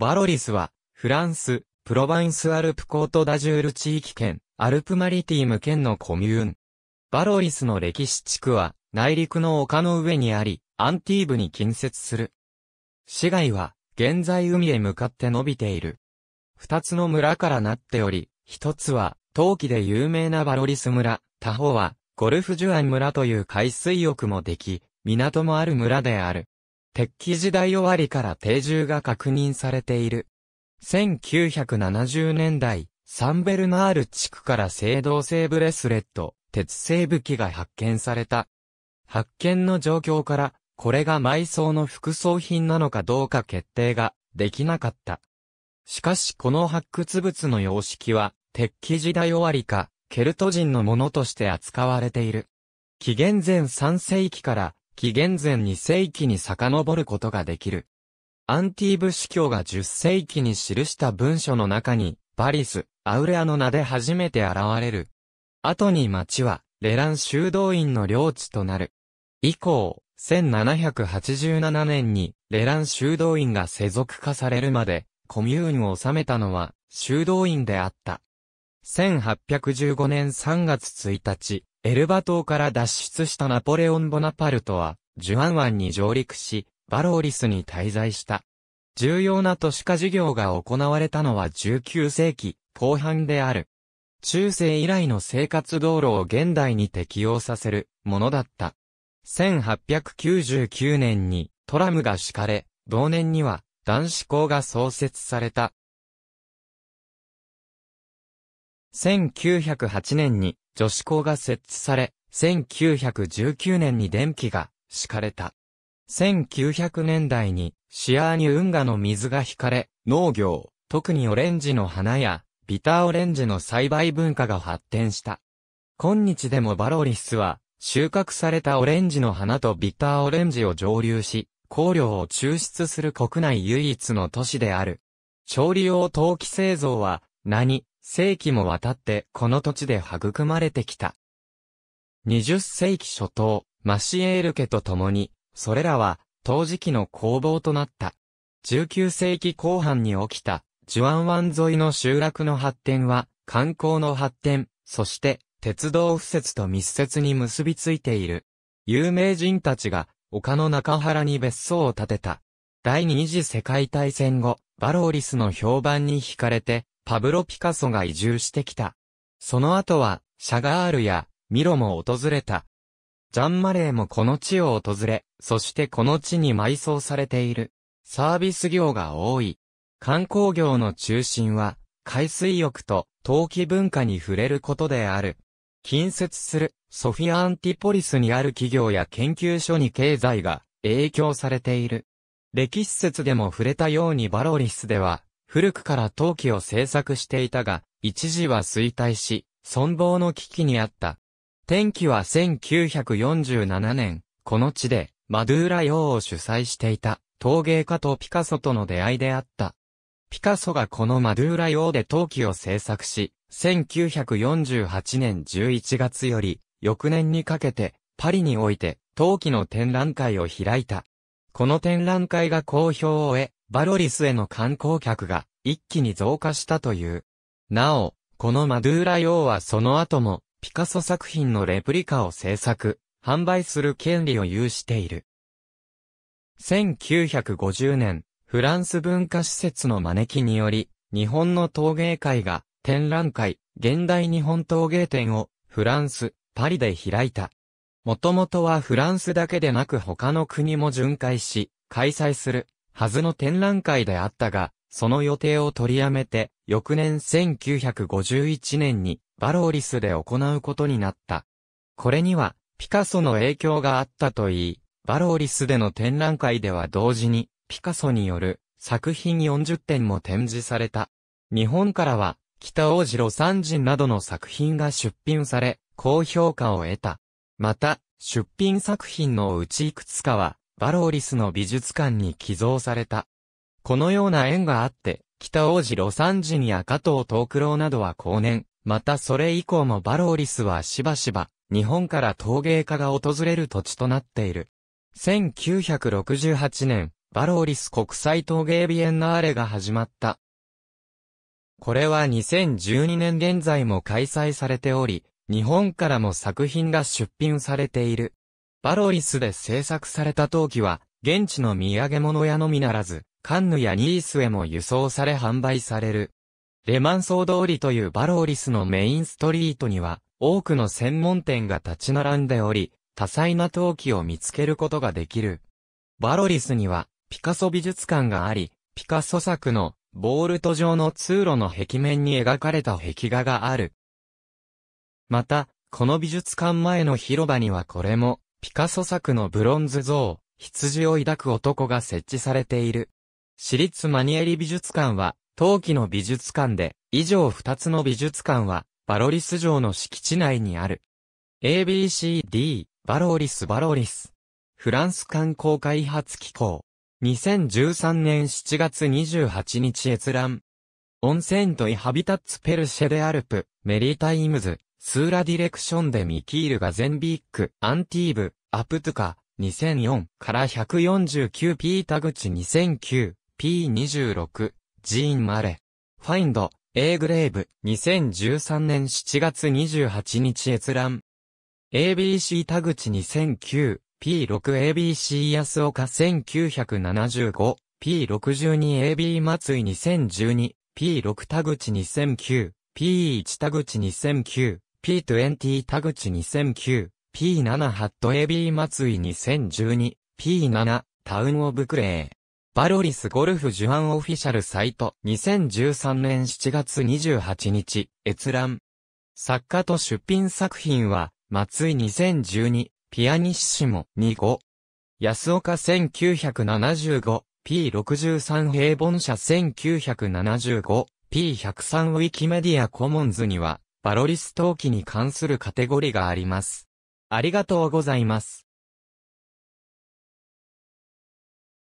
バロリスは、フランス、プロヴァンスアルプコートダジュール地域圏、アルプマリティム県のコミューン。バロリスの歴史地区は、内陸の丘の上にあり、アンティーブに近接する。市街は、現在海へ向かって伸びている。二つの村からなっており、一つは、陶器で有名なバロリス村、他方は、ゴルフジュアン村という海水浴もでき、港もある村である。鉄器時代終わりから定住が確認されている。1970年代、サンベルナール地区から青銅製ブレスレット、鉄製武器が発見された。発見の状況から、これが埋葬の副葬品なのかどうか決定ができなかった。しかしこの発掘物の様式は、鉄器時代終わりか、ケルト人のものとして扱われている。紀元前3世紀から紀元前2世紀に遡ることができる。アンティーブ司教が10世紀に記した文書の中に、バリス、アウレアの名で初めて現れる。後に町は、レラン修道院の領地となる。以降、1787年に、レラン修道院が世俗化されるまで、コミューンを治めたのは、修道院であった。1815年3月1日、エルバ島から脱出したナポレオン・ボナパルトは、ジュアン湾に上陸し、バローリスに滞在した。重要な都市化事業が行われたのは19世紀後半である。中世以来の生活道路を現代に適用させるものだった。1899年にトラムが敷かれ、同年には男子校が創設された。1908年に女子校が設置され、1919年に電気が敷かれた。1900年代にシアーニュ運河の水が引かれ、農業、特にオレンジの花やビターオレンジの栽培文化が発展した。今日でもバロリスは収穫されたオレンジの花とビターオレンジを蒸留し、香料を抽出する国内唯一の都市である。調理用陶器製造は、何、世紀もわたってこの土地で育まれてきた。20世紀初頭、マシエール家と共に、それらは、陶磁器の工房となった。19世紀後半に起きた、ジュアン湾沿いの集落の発展は、観光の発展、そして、鉄道敷設と密接に結びついている。有名人たちが、丘の中原に別荘を建てた。第二次世界大戦後、バローリスの評判に惹かれて、パブロ・ピカソが移住してきた。その後は、シャガールやミロも訪れた。ジャン・マレーもこの地を訪れ、そしてこの地に埋葬されている。サービス業が多い。観光業の中心は、海水浴と陶器文化に触れることである。近接するソフィア・アンティポリスにある企業や研究所に経済が影響されている。歴史説でも触れたようにバロリスでは、古くから陶器を製作していたが、一時は衰退し、存亡の危機にあった。天気は1947年、この地で、マドゥーラ洋を主催していた、陶芸家とピカソとの出会いであった。ピカソがこのマドゥーラ洋で陶器を製作し、1948年11月より、翌年にかけて、パリにおいて、陶器の展覧会を開いた。この展覧会が好評を得、バロリスへの観光客が一気に増加したという。なお、このマドゥーラ王はその後もピカソ作品のレプリカを制作、販売する権利を有している。1950年、フランス文化施設の招きにより、日本の陶芸会が展覧会、現代日本陶芸展をフランス、パリで開いた。もともとはフランスだけでなく他の国も巡回し、開催するはずの展覧会であったが、その予定を取りやめて、翌年1951年にバローリスで行うことになった。これには、ピカソの影響があったといい、バローリスでの展覧会では同時に、ピカソによる作品40点も展示された。日本からは、北大サン人などの作品が出品され、高評価を得た。また、出品作品のうちいくつかは、バローリスの美術館に寄贈された。このような縁があって、北王子ンジ人や加藤東九郎などは後年、またそれ以降もバローリスはしばしば、日本から陶芸家が訪れる土地となっている。1968年、バローリス国際陶芸ビエンナーレが始まった。これは2012年現在も開催されており、日本からも作品が出品されている。バロリスで製作された陶器は、現地の土産物屋のみならず、カンヌやニースへも輸送され販売される。レマンソー通りというバローリスのメインストリートには、多くの専門店が立ち並んでおり、多彩な陶器を見つけることができる。バロリスには、ピカソ美術館があり、ピカソ作の、ボールト状の通路の壁面に描かれた壁画がある。また、この美術館前の広場にはこれも、ピカソ作のブロンズ像、羊を抱く男が設置されている。私立マニエリ美術館は、陶器の美術館で、以上二つの美術館は、バロリス城の敷地内にある。ABCD、バローリスバローリス。フランス観光開発機構。2013年7月28日閲覧。温泉とイハビタッツペルシェデアルプ、メリータイムズ。スーラディレクションでミキールがゼンビック、アンティーブ、アプトゥカ、2004から149 P タグチ2009 P26 ジーン・マレファインド A グレーブ2013年7月28日閲覧 ABC タグチ2009 P6ABC 安岡 1975P62 AB 松井2012 P6 タグチ2009 P1 タグチ2009 P20 田口2009、P7 ハットエビー松井2012、P7 タウンオブクレー。バロリスゴルフジュアンオフィシャルサイト2013年7月28日、閲覧。作家と出品作品は、松井2012、ピアニッシモ25。安岡1975、P63 平凡社 1975P103 ウィキメディアコモンズには、バロリス投機に関するカテゴリがあります。ありがとうございます。